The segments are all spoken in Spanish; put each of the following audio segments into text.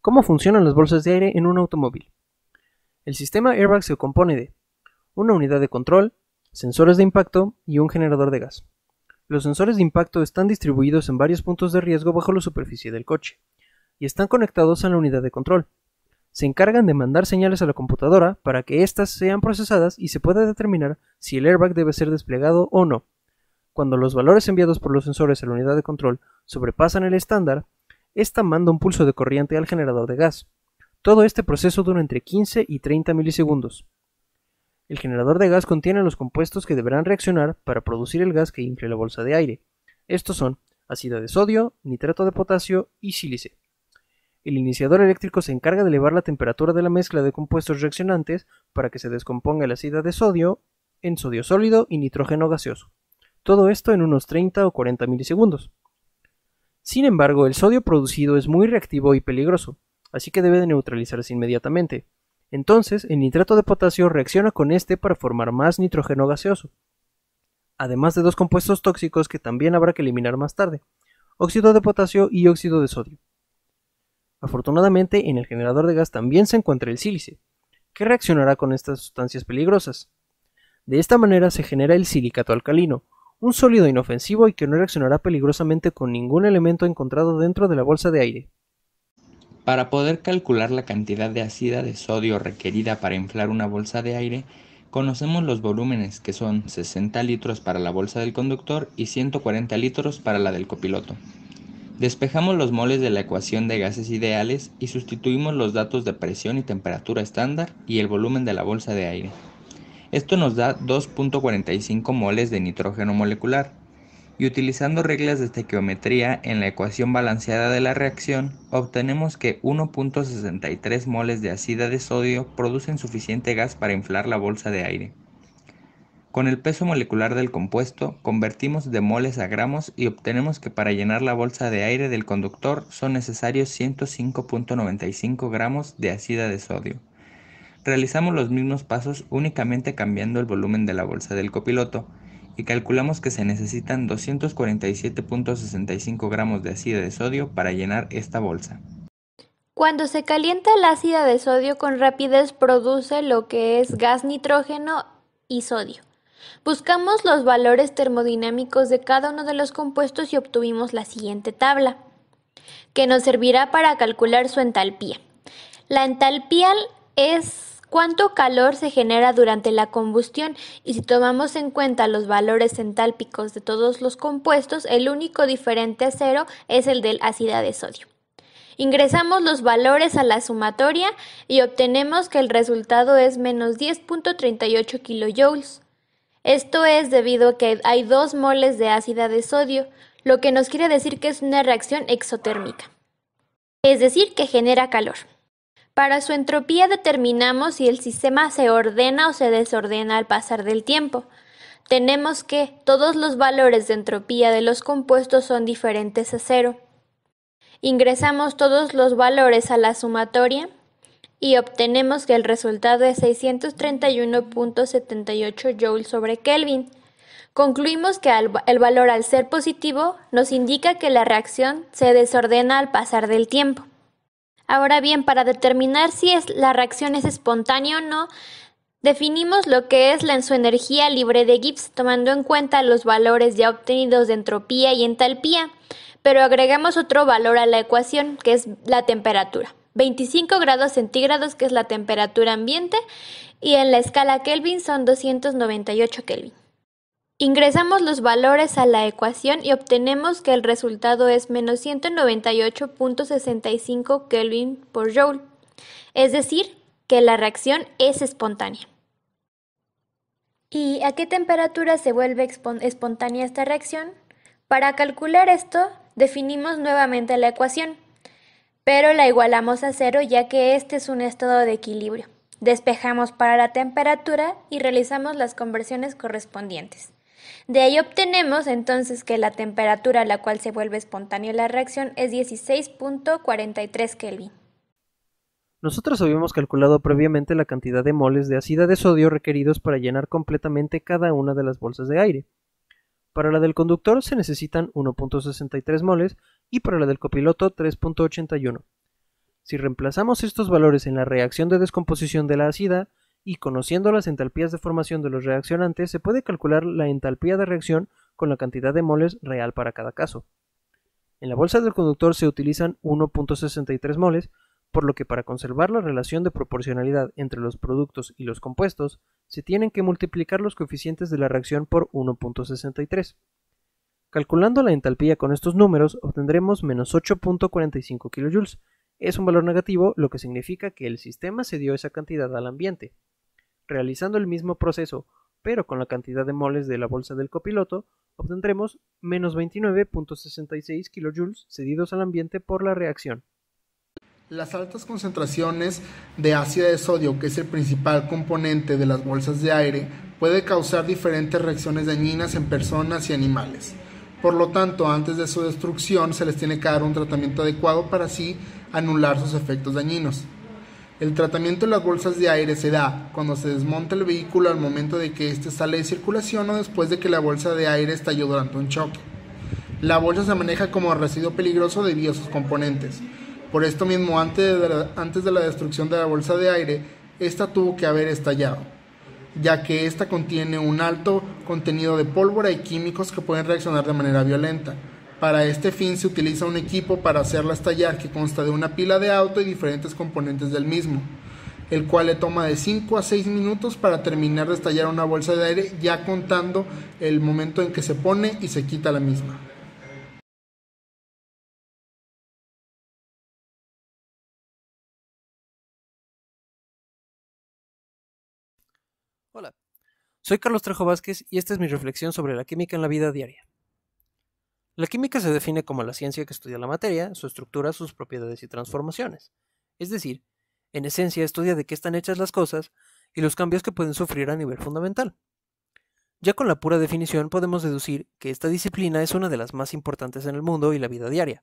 ¿Cómo funcionan las bolsas de aire en un automóvil? El sistema airbag se compone de una unidad de control, sensores de impacto y un generador de gas. Los sensores de impacto están distribuidos en varios puntos de riesgo bajo la superficie del coche y están conectados a la unidad de control. Se encargan de mandar señales a la computadora para que éstas sean procesadas y se pueda determinar si el airbag debe ser desplegado o no. Cuando los valores enviados por los sensores a la unidad de control sobrepasan el estándar, esta manda un pulso de corriente al generador de gas. Todo este proceso dura entre 15 y 30 milisegundos. El generador de gas contiene los compuestos que deberán reaccionar para producir el gas que infle la bolsa de aire. Estos son ácido de sodio, nitrato de potasio y sílice. El iniciador eléctrico se encarga de elevar la temperatura de la mezcla de compuestos reaccionantes para que se descomponga el ácido de sodio en sodio sólido y nitrógeno gaseoso todo esto en unos 30 o 40 milisegundos. Sin embargo, el sodio producido es muy reactivo y peligroso, así que debe de neutralizarse inmediatamente. Entonces, el nitrato de potasio reacciona con este para formar más nitrógeno gaseoso, además de dos compuestos tóxicos que también habrá que eliminar más tarde, óxido de potasio y óxido de sodio. Afortunadamente, en el generador de gas también se encuentra el sílice, que reaccionará con estas sustancias peligrosas. De esta manera se genera el silicato alcalino, un sólido inofensivo y que no reaccionará peligrosamente con ningún elemento encontrado dentro de la bolsa de aire. Para poder calcular la cantidad de ácida de sodio requerida para inflar una bolsa de aire, conocemos los volúmenes que son 60 litros para la bolsa del conductor y 140 litros para la del copiloto. Despejamos los moles de la ecuación de gases ideales y sustituimos los datos de presión y temperatura estándar y el volumen de la bolsa de aire. Esto nos da 2.45 moles de nitrógeno molecular. Y utilizando reglas de estequiometría en la ecuación balanceada de la reacción, obtenemos que 1.63 moles de ácida de sodio producen suficiente gas para inflar la bolsa de aire. Con el peso molecular del compuesto, convertimos de moles a gramos y obtenemos que para llenar la bolsa de aire del conductor son necesarios 105.95 gramos de ácida de sodio. Realizamos los mismos pasos únicamente cambiando el volumen de la bolsa del copiloto y calculamos que se necesitan 247.65 gramos de ácido de sodio para llenar esta bolsa. Cuando se calienta el ácido de sodio con rapidez produce lo que es gas nitrógeno y sodio. Buscamos los valores termodinámicos de cada uno de los compuestos y obtuvimos la siguiente tabla, que nos servirá para calcular su entalpía. La entalpía es cuánto calor se genera durante la combustión y si tomamos en cuenta los valores entálpicos de todos los compuestos, el único diferente a cero es el del ácido de sodio. Ingresamos los valores a la sumatoria y obtenemos que el resultado es menos 10.38 kilojoules. Esto es debido a que hay dos moles de ácido de sodio, lo que nos quiere decir que es una reacción exotérmica, es decir, que genera calor. Para su entropía determinamos si el sistema se ordena o se desordena al pasar del tiempo. Tenemos que todos los valores de entropía de los compuestos son diferentes a cero. Ingresamos todos los valores a la sumatoria y obtenemos que el resultado es 631.78 joules sobre Kelvin. Concluimos que el valor al ser positivo nos indica que la reacción se desordena al pasar del tiempo. Ahora bien, para determinar si la reacción es espontánea o no, definimos lo que es la, en su energía libre de Gibbs, tomando en cuenta los valores ya obtenidos de entropía y entalpía, pero agregamos otro valor a la ecuación, que es la temperatura. 25 grados centígrados, que es la temperatura ambiente, y en la escala Kelvin son 298 Kelvin. Ingresamos los valores a la ecuación y obtenemos que el resultado es menos 198.65 Kelvin por Joule, es decir, que la reacción es espontánea. ¿Y a qué temperatura se vuelve espontánea esta reacción? Para calcular esto, definimos nuevamente la ecuación, pero la igualamos a cero ya que este es un estado de equilibrio. Despejamos para la temperatura y realizamos las conversiones correspondientes. De ahí obtenemos entonces que la temperatura a la cual se vuelve espontánea la reacción es 16.43 Kelvin. Nosotros habíamos calculado previamente la cantidad de moles de ácido de sodio requeridos para llenar completamente cada una de las bolsas de aire. Para la del conductor se necesitan 1.63 moles y para la del copiloto 3.81. Si reemplazamos estos valores en la reacción de descomposición de la ácida, y conociendo las entalpías de formación de los reaccionantes se puede calcular la entalpía de reacción con la cantidad de moles real para cada caso. En la bolsa del conductor se utilizan 1.63 moles, por lo que para conservar la relación de proporcionalidad entre los productos y los compuestos, se tienen que multiplicar los coeficientes de la reacción por 1.63. Calculando la entalpía con estos números, obtendremos menos 8.45 kJ. Es un valor negativo, lo que significa que el sistema se dio esa cantidad al ambiente. Realizando el mismo proceso, pero con la cantidad de moles de la bolsa del copiloto, obtendremos menos 29.66 kJ cedidos al ambiente por la reacción. Las altas concentraciones de ácido de sodio, que es el principal componente de las bolsas de aire, puede causar diferentes reacciones dañinas en personas y animales. Por lo tanto, antes de su destrucción se les tiene que dar un tratamiento adecuado para así anular sus efectos dañinos. El tratamiento de las bolsas de aire se da cuando se desmonta el vehículo al momento de que éste sale de circulación o después de que la bolsa de aire estalló durante un choque. La bolsa se maneja como residuo peligroso debido a sus componentes. Por esto mismo, antes de, la, antes de la destrucción de la bolsa de aire, esta tuvo que haber estallado, ya que esta contiene un alto contenido de pólvora y químicos que pueden reaccionar de manera violenta. Para este fin se utiliza un equipo para hacerla estallar que consta de una pila de auto y diferentes componentes del mismo, el cual le toma de 5 a 6 minutos para terminar de estallar una bolsa de aire ya contando el momento en que se pone y se quita la misma. Hola, soy Carlos Trejo Vázquez y esta es mi reflexión sobre la química en la vida diaria. La química se define como la ciencia que estudia la materia, su estructura, sus propiedades y transformaciones. Es decir, en esencia estudia de qué están hechas las cosas y los cambios que pueden sufrir a nivel fundamental. Ya con la pura definición podemos deducir que esta disciplina es una de las más importantes en el mundo y la vida diaria.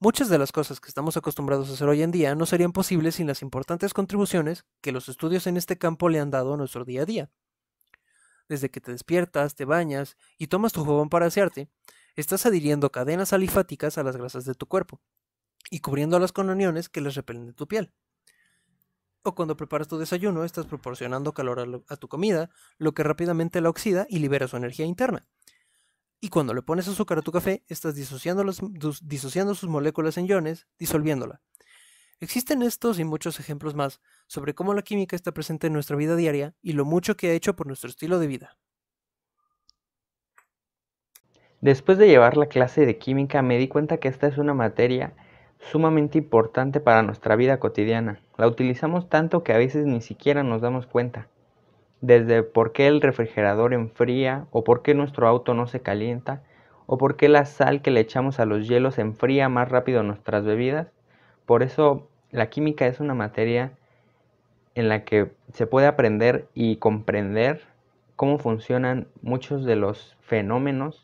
Muchas de las cosas que estamos acostumbrados a hacer hoy en día no serían posibles sin las importantes contribuciones que los estudios en este campo le han dado a nuestro día a día. Desde que te despiertas, te bañas y tomas tu jabón para asearte, Estás adhiriendo cadenas alifáticas a las grasas de tu cuerpo y cubriéndolas con aniones que les repelen de tu piel. O cuando preparas tu desayuno, estás proporcionando calor a, tu comida, lo que rápidamente la oxida y libera su energía interna. Y cuando le pones azúcar a tu café, estás disociando sus moléculas en iones, disolviéndola. Existen estos y muchos ejemplos más sobre cómo la química está presente en nuestra vida diaria y lo mucho que ha hecho por nuestro estilo de vida. Después de llevar la clase de química me di cuenta que esta es una materia sumamente importante para nuestra vida cotidiana. La utilizamos tanto que a veces ni siquiera nos damos cuenta. Desde por qué el refrigerador enfría o por qué nuestro auto no se calienta o por qué la sal que le echamos a los hielos enfría más rápido nuestras bebidas. Por eso la química es una materia en la que se puede aprender y comprender cómo funcionan muchos de los fenómenos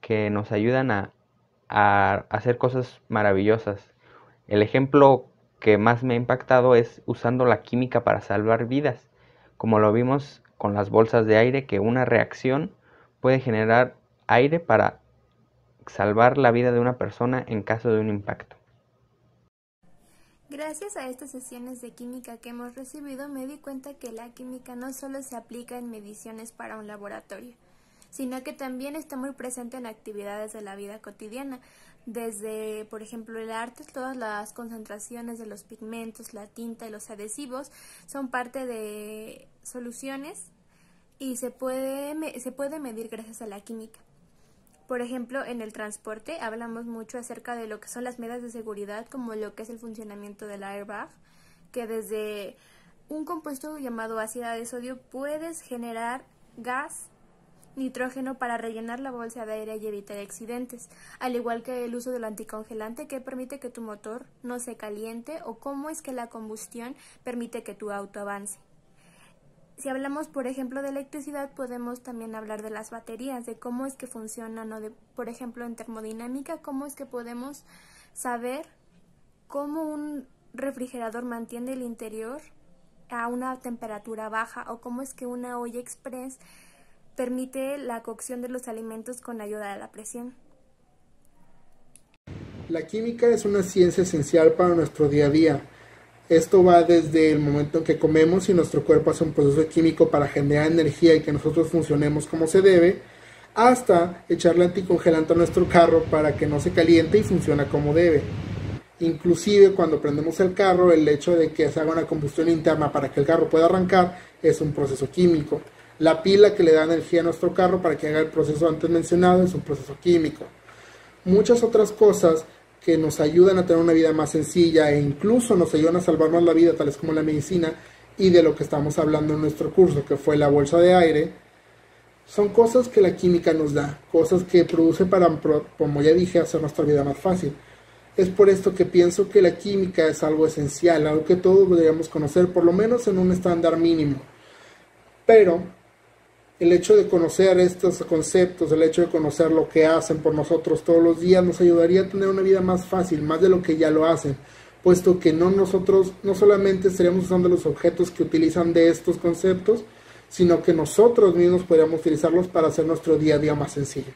que nos ayudan a, hacer cosas maravillosas. El ejemplo que más me ha impactado es usando la química para salvar vidas, como lo vimos con las bolsas de aire, que una reacción puede generar aire para salvar la vida de una persona en caso de un impacto. Gracias a estas sesiones de química que hemos recibido me di cuenta que la química no solo se aplica en mediciones para un laboratorio, sino que también está muy presente en actividades de la vida cotidiana, desde, por ejemplo, el arte, todas las concentraciones de los pigmentos, la tinta y los adhesivos son parte de soluciones y se puede, se puede medir gracias a la química. Por ejemplo, en el transporte hablamos mucho acerca de lo que son las medidas de seguridad, como lo que es el funcionamiento del airbag, que desde un compuesto llamado ácido de sodio puedes generar gas nitrógeno para rellenar la bolsa de aire y evitar accidentes, al igual que el uso del anticongelante que permite que tu motor no se caliente o cómo es que la combustión permite que tu auto avance. Si hablamos, por ejemplo, de electricidad, podemos también hablar de las baterías, de cómo es que funcionan o de, por ejemplo, en termodinámica, cómo es que podemos saber cómo un refrigerador mantiene el interior a una temperatura baja o cómo es que una olla express permite la cocción de los alimentos con ayuda de la presión. La química es una ciencia esencial para nuestro día a día. Esto va desde el momento en que comemos y nuestro cuerpo hace un proceso químico para generar energía y que nosotros funcionemos como se debe, hasta echarle anticongelante a nuestro carro para que no se caliente y funcione como debe. Inclusive cuando prendemos el carro, el hecho de que se haga una combustión interna para que el carro pueda arrancar es un proceso químico la pila que le da energía a nuestro carro para que haga el proceso antes mencionado, es un proceso químico. Muchas otras cosas que nos ayudan a tener una vida más sencilla e incluso nos ayudan a salvar más la vida, tales como la medicina y de lo que estamos hablando en nuestro curso, que fue la bolsa de aire, son cosas que la química nos da, cosas que produce para, como ya dije, hacer nuestra vida más fácil. Es por esto que pienso que la química es algo esencial, algo que todos deberíamos conocer, por lo menos en un estándar mínimo. Pero el hecho de conocer estos conceptos, el hecho de conocer lo que hacen por nosotros todos los días, nos ayudaría a tener una vida más fácil, más de lo que ya lo hacen, puesto que no nosotros, no solamente estaríamos usando los objetos que utilizan de estos conceptos, sino que nosotros mismos podríamos utilizarlos para hacer nuestro día a día más sencillo.